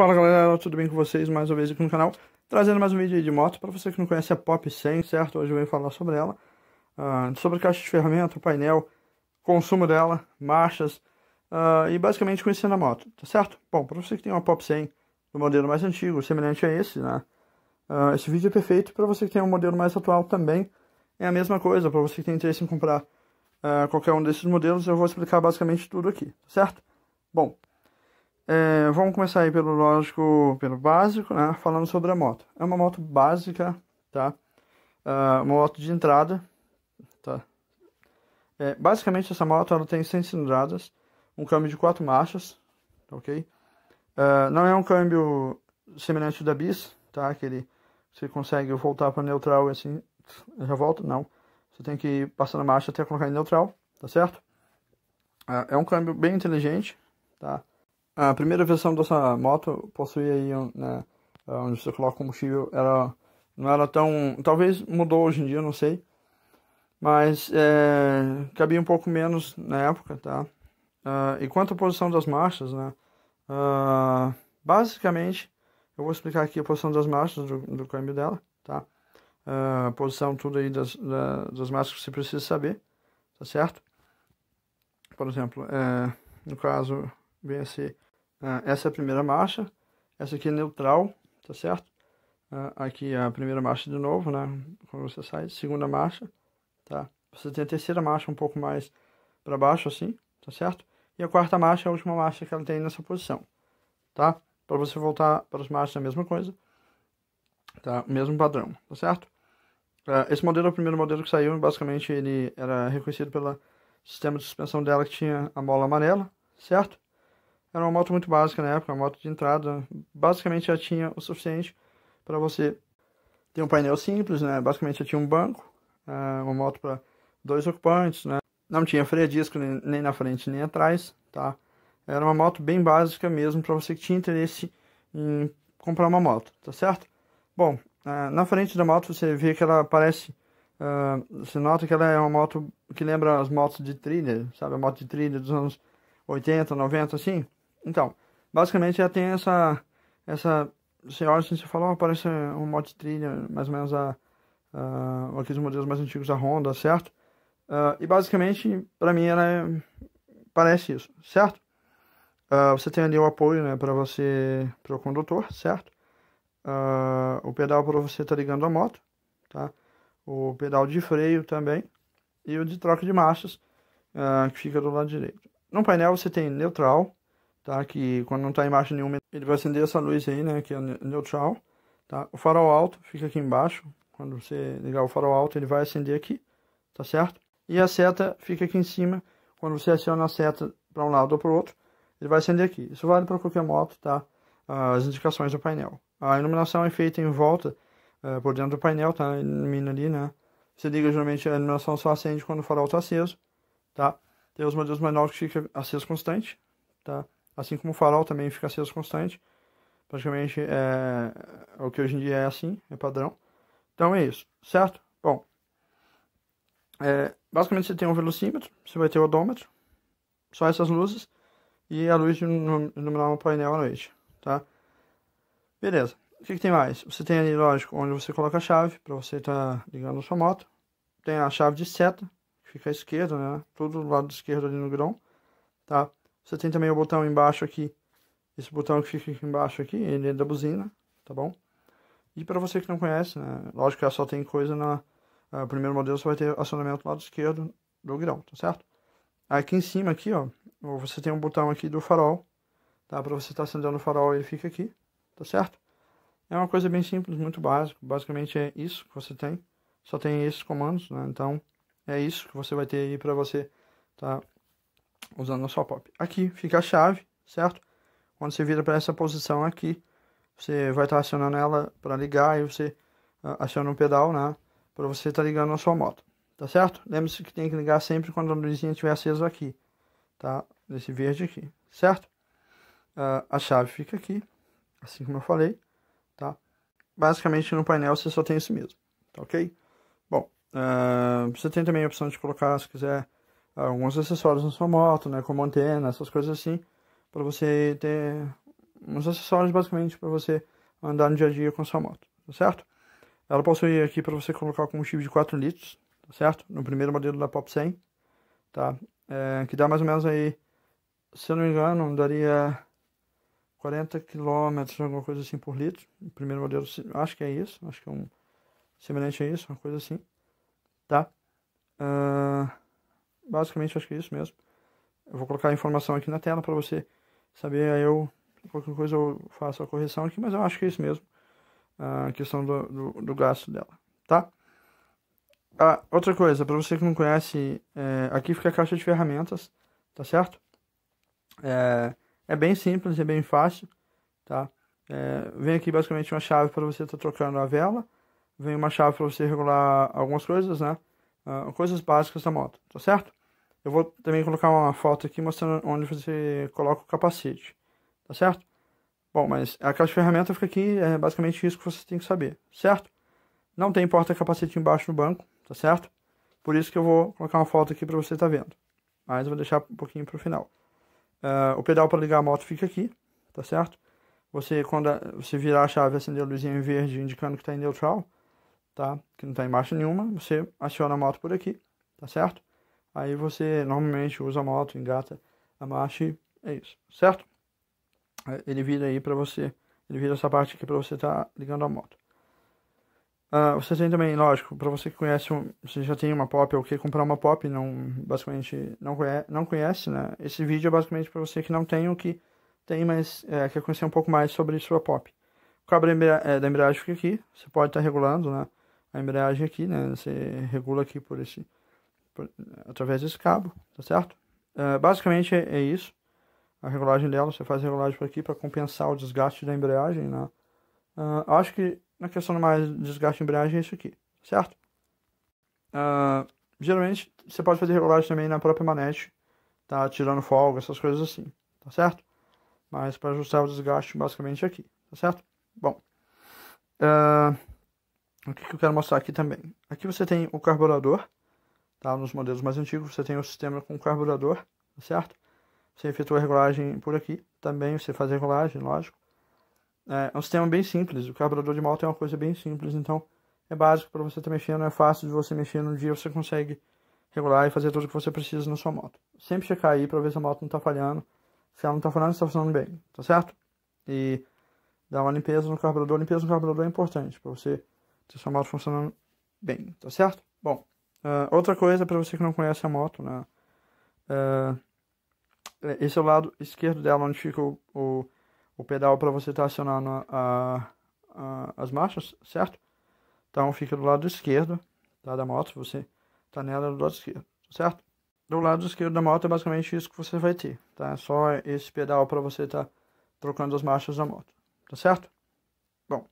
Fala galera, tudo bem com vocês? Mais uma vez aqui no canal, trazendo mais um vídeo de moto. Para você que não conhece a Pop 100, certo? Hoje eu venho falar sobre ela, uh, sobre caixa de ferramenta, painel, consumo dela, marchas uh, e basicamente conhecendo a moto, tá certo? Bom, para você que tem uma Pop 100 do modelo mais antigo, semelhante a esse, né? Uh, esse vídeo é perfeito. Para você que tem um modelo mais atual também, é a mesma coisa. Para você que tem interesse em comprar qualquer um desses modelos, eu vou explicar basicamente tudo aqui, tá certo? Bom, é, vamos começar aí pelo lógico, pelo básico, né? Falando sobre a moto. É uma moto básica, tá? É, uma moto de entrada, tá? É, basicamente essa moto ela tem 100 cilindradas, um câmbio de quatro marchas, ok? É, não é um câmbio semelhante ao da Bis, tá? Que ele você consegue voltar para neutral e assim já volta, não. Você tem que passar na marcha até colocar em neutral, tá certo? é, é um câmbio bem inteligente, tá? A primeira versão dessa moto possuía aí, né, é, onde você coloca combustível, era, não era tão. Talvez mudou hoje em dia, não sei. Mas é, cabia um pouco menos na época, tá? Uh, e quanto à posição das marchas, né? Uh, basicamente, eu vou explicar aqui a posição das marchas do, do câmbio dela, tá? Uh, posição tudo aí das, da, das marchas que você precisa saber, tá certo? Por exemplo, é, no caso, bem assim ah, essa é a primeira marcha, essa aqui é neutral, tá certo? Ah, aqui é a primeira marcha de novo, né? Quando você sai, segunda marcha, tá? Você tem a terceira marcha um pouco mais para baixo, assim, tá certo? E a quarta marcha é a última marcha que ela tem nessa posição, tá? Para você voltar para as marchas, a mesma coisa, tá? Mesmo padrão, tá certo? Ah, esse modelo é o primeiro modelo que saiu, basicamente ele era reconhecido pelo sistema de suspensão dela que tinha a mola amarela, certo? Era uma moto muito básica na época, uma moto de entrada. Basicamente já tinha o suficiente para você ter um painel simples, né? Basicamente já tinha um banco, ah, uma moto para dois ocupantes, né? Não tinha freio a disco nem na frente nem atrás, tá? Era uma moto bem básica mesmo para você que tinha interesse em comprar uma moto, tá certo? Bom, ah, na frente da moto você vê que ela parece ah, você nota que ela é uma moto que lembra as motos de trilha, sabe? A moto de trilha dos anos 80, 90, assim. Então, basicamente ela tem essa. essa você olha assim, você fala, oh, parece eh, um moto de trilha, mais ou menos a, a, aqueles modelos mais antigos da Honda, certo? Uh, e basicamente, para mim, ela é, parece isso, certo? Uh, você tem ali o apoio, né, para você, para o condutor, certo? Uh, o pedal para você estar tá ligando a moto, tá? O pedal de freio também e o de troca de marchas, que fica do lado direito. No painel você tem neutral, tá? Que quando não está embaixo nenhuma, ele vai acender essa luz aí, né? Que é neutral, tá? O farol alto fica aqui embaixo. Quando você ligar o farol alto, ele vai acender aqui, tá certo? E a seta fica aqui em cima. Quando você aciona a seta para um lado ou para o outro, ele vai acender aqui. Isso vale para qualquer moto, tá? As indicações do painel. A iluminação é feita em volta, eh, por dentro do painel, tá? Ilumina ali, né? Você liga, geralmente, a iluminação só acende quando o farol está aceso, tá? Tem os modelos menores que fica aceso constante, tá? assim como o farol também fica aceso constante. Praticamente é, é, o que hoje em dia é assim, é padrão. Então é isso, certo? Bom, é, basicamente você tem um velocímetro, você vai ter o odômetro, só essas luzes e a luz de iluminar um painel à noite, tá? Beleza. O que, que, tem mais? Você tem ali, lógico, onde você coloca a chave para você estar tá ligando a sua moto. Tem a chave de seta, que fica à esquerda, né? Tudo do lado esquerdo ali no grão, tá? Você tem também o botão embaixo aqui, esse botão que fica aqui embaixo aqui, ele é da buzina, tá bom? E para você que não conhece, né, lógico que só tem coisa na... Uh, primeiro modelo você vai ter acionamento do lado esquerdo do grão, tá certo? Aqui em cima, aqui, ó, você tem um botão aqui do farol, tá? Para você estar tá acendendo o farol, ele fica aqui, tá certo? É uma coisa bem simples, muito básica. Basicamente é isso que você tem. Só tem esses comandos, né? Então, é isso que você vai ter aí para você tá usando a sua pop. Aqui fica a chave, certo? Quando você vira para essa posição aqui, você vai estar tá acionando ela para ligar e você ah, aciona o um pedal, né? Para você estar tá ligando a sua moto, tá certo? Lembre-se que tem que ligar sempre quando a luzinha estiver acesa aqui, tá? Nesse verde aqui, certo? Uh, a chave fica aqui, assim como eu falei, tá? Basicamente no painel você só tem isso mesmo, tá ok? Bom, uh, você tem também a opção de colocar, se quiser, alguns acessórios na sua moto, né, como antena, essas coisas assim, para você ter uns acessórios basicamente para você andar no dia a dia com a sua moto, tá certo? Ela possui aqui para você colocar combustível de 4 litros, tá certo? No primeiro modelo da Pop 100, tá? É, que dá mais ou menos aí, se eu não me engano, daria 40 km, alguma coisa assim por litro. O primeiro modelo, acho que é isso, acho que é um semelhante a isso, uma coisa assim, tá? Uh basicamente acho que é isso mesmo. Eu vou colocar a informação aqui na tela para você saber, aí eu, qualquer coisa eu faço a correção aqui, mas eu acho que é isso mesmo, a questão do, do, do gasto dela, tá? Ah, outra coisa, para você que não conhece, é, aqui fica a caixa de ferramentas, tá certo? É, é bem simples, é bem fácil, tá? É, vem aqui basicamente uma chave para você estar tá trocando a vela, vem uma chave para você regular algumas coisas, né? Uh, coisas básicas da moto, tá certo? Eu vou também colocar uma foto aqui mostrando onde você coloca o capacete, tá certo? Bom, mas a caixa de ferramenta fica aqui, é basicamente isso que você tem que saber, certo? Não tem porta-capacete embaixo no banco, tá certo? Por isso que eu vou colocar uma foto aqui para você estar tá vendo. Mas eu vou deixar um pouquinho para o final. Uh, o pedal para ligar a moto fica aqui, tá certo? Você, quando você virar a chave acender a luzinha em verde indicando que está em neutral, tá? Que não está em marcha nenhuma, você aciona a moto por aqui, tá certo? Aí você normalmente usa moto, engata a marcha e é isso, certo? É, ele vira aí para você, ele vira essa parte aqui para você estar tá ligando a moto. Uh, você tem também, lógico, para você que conhece, você já tem uma pop ou quer comprar uma pop, não, basicamente não conhece, não conhece, né? Esse vídeo é basicamente para você que não tem o que tem, mas é, quer conhecer um pouco mais sobre sua pop. O cabo da, embreagem, é, da embreagem fica aqui, você pode estar tá regulando, né? A embreagem aqui, né? Você regula aqui por esse através desse cabo, tá certo? Uh, basicamente é, é, isso. A regulagem dela, você faz a regulagem por aqui para compensar o desgaste da embreagem, né? Uh, acho que na questão do mais desgaste de embreagem é isso aqui, tá certo? Uh, geralmente você pode fazer regulagem também na própria manete, tá? Tirando folga, essas coisas assim, tá certo? Mas para ajustar o desgaste, basicamente é aqui, tá certo? Bom, ah, o que, que eu quero mostrar aqui também? Aqui você tem o carburador, Tá? Nos modelos mais antigos, você tem o sistema com carburador, tá certo? Você efetua a regulagem por aqui, também você faz a regulagem, lógico. É, é um sistema bem simples, o carburador de moto é uma coisa bem simples, então é básico para você estar tá mexendo, é fácil de você mexer num dia, você consegue regular e fazer tudo o que você precisa na sua moto. Sempre checar aí para ver se a moto não está falhando. Se ela não está falhando, está funcionando bem, tá certo? E dar uma limpeza no carburador. Limpeza no carburador é importante para você ter sua moto funcionando bem, tá certo? Bom, Uh, outra coisa, para você que não conhece a moto, né? Uh, esse é o lado esquerdo dela, onde fica o, o, o pedal para você estar tá acionando a, a, as marchas, certo? Então fica do lado esquerdo tá, da moto, você tá nela do lado esquerdo, certo? Do lado esquerdo da moto é basicamente isso que você vai ter, tá? É só esse pedal para você estar tá trocando as marchas da moto, tá certo? Bom,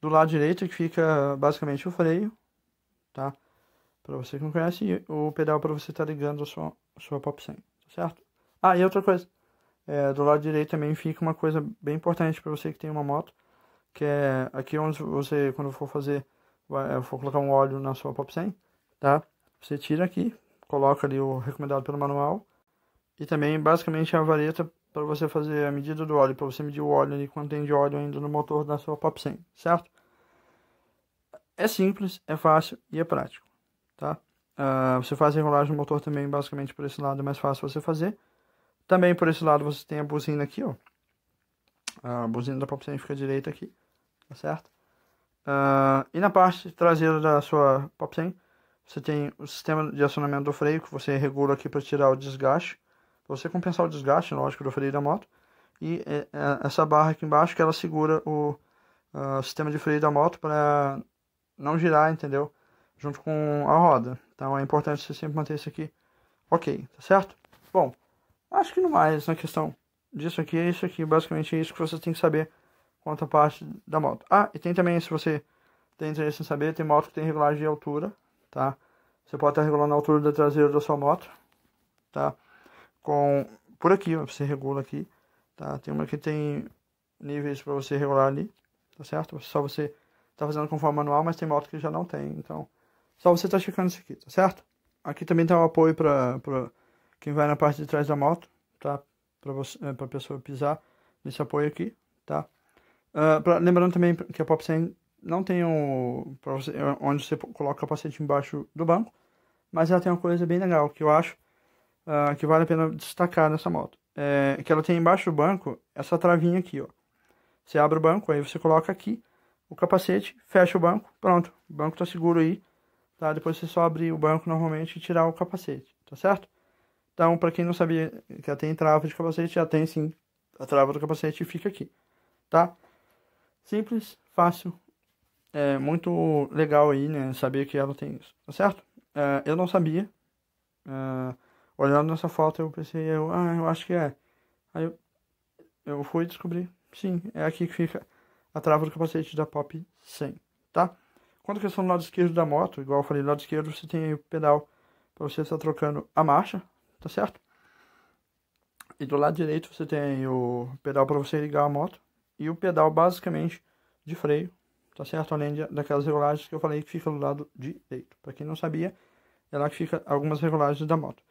do lado direito é que fica basicamente o freio, tá? Para você que não conhece, o pedal para você estar tá ligando a sua, a sua Pop 100, tá certo? Ah, e outra coisa, é, do lado direito também fica uma coisa bem importante para você que tem uma moto, que é aqui onde você, quando for fazer, vai, for colocar um óleo na sua Pop 100, tá? Você tira aqui, coloca ali o recomendado pelo manual, e também basicamente é a vareta para você fazer a medida do óleo, para você medir o óleo ali, quanto tem de óleo ainda no motor da sua Pop 100, certo? É simples, é fácil e é prático tá? Uh, você faz a enrolagem do motor também, basicamente por esse lado é mais fácil você fazer. Também por esse lado você tem a buzina aqui, ó. A buzina da Popsen fica direita aqui, tá certo? Uh, e na parte traseira da sua Popsen, você tem o sistema de acionamento do freio, que você regula aqui para tirar o desgaste. você compensar o desgaste, lógico, do freio da moto. E é, é, essa barra aqui embaixo que ela segura o uh, sistema de freio da moto para não girar, entendeu? junto com a roda. Então é importante você sempre manter isso aqui ok, tá certo? Bom, acho que não mais na questão disso aqui. É isso aqui, basicamente é isso que você tem que saber quanto à parte da moto. Ah, e tem também, se você tem interesse em saber, tem moto que tem regulagem de altura, tá? Você pode estar regulando a altura da traseira da sua moto, tá? Com, por aqui, você regula aqui, tá? Tem uma que tem níveis para você regular ali, tá certo? Só você tá fazendo conforme manual, mas tem moto que já não tem, então só você tá checando isso aqui, tá certo? Aqui também tem tá um apoio para quem vai na parte de trás da moto, tá? Para você, é, para pessoa pisar nesse apoio aqui, tá? Uh, pra, lembrando também que a Pop 100 não tem o você, é, onde você coloca o capacete embaixo do banco, mas ela tem uma coisa bem legal que eu acho uh, que vale a pena destacar nessa moto, é que ela tem embaixo do banco essa travinha aqui, ó. Você abre o banco, aí você coloca aqui o capacete, fecha o banco, pronto, o banco tá seguro aí tá? Depois você só abrir o banco normalmente e tirar o capacete, tá certo? Então, para quem não sabia que já tem trava de capacete, já tem sim a trava do capacete fica aqui, tá? Simples, fácil, é muito legal aí, né? Saber que ela tem isso, tá certo? É, eu não sabia. É, olhando nessa foto, eu pensei, eu, ah, eu acho que é. Aí eu, eu fui descobrir, sim, é aqui que fica a trava do capacete da Pop 100, tá? Quando que no lado esquerdo da moto, igual eu falei, do lado esquerdo você tem o pedal para você estar tá trocando a marcha, tá certo? E do lado direito você tem o pedal para você ligar a moto e o pedal basicamente de freio, tá certo? Além de, daquelas regulagens que eu falei que fica do lado direito. Para quem não sabia, é lá que fica algumas regulagens da moto.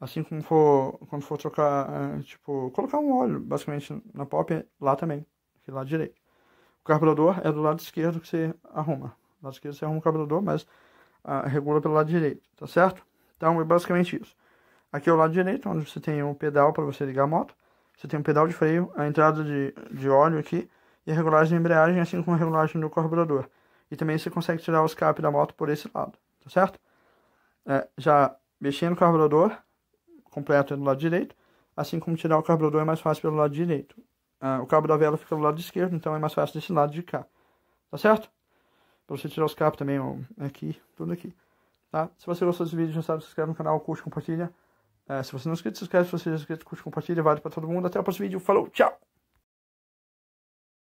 Assim como for, quando for trocar, eh, tipo, colocar um óleo basicamente na pop, é lá também, aqui do é lado direito. O carburador é do lado esquerdo que você arruma, lado esquerdo você arruma o carburador, mas ah, regula pelo lado direito, tá certo? Então é basicamente isso. Aqui é o lado direito, onde você tem um pedal para você ligar a moto. Você tem um pedal de freio, a entrada de, de óleo aqui e a regulagem da embreagem, assim como a regulagem do carburador. E também você consegue tirar o escape da moto por esse lado, tá certo? É, já mexendo o carburador, completo do lado direito, assim como tirar o carburador é mais fácil pelo lado direito. Ah, o cabo da vela fica do lado esquerdo, então é mais fácil desse lado de cá, tá certo? Pra você tirar os capos também, ó, aqui, tudo aqui. Tá? Se você gostou desse vídeo, já sabe, se inscreve no canal, curte, compartilha. É, se você não é inscrito, se inscreve. Se você é inscrito, curte, compartilha. Vale pra todo mundo. Até o próximo vídeo. Falou, tchau!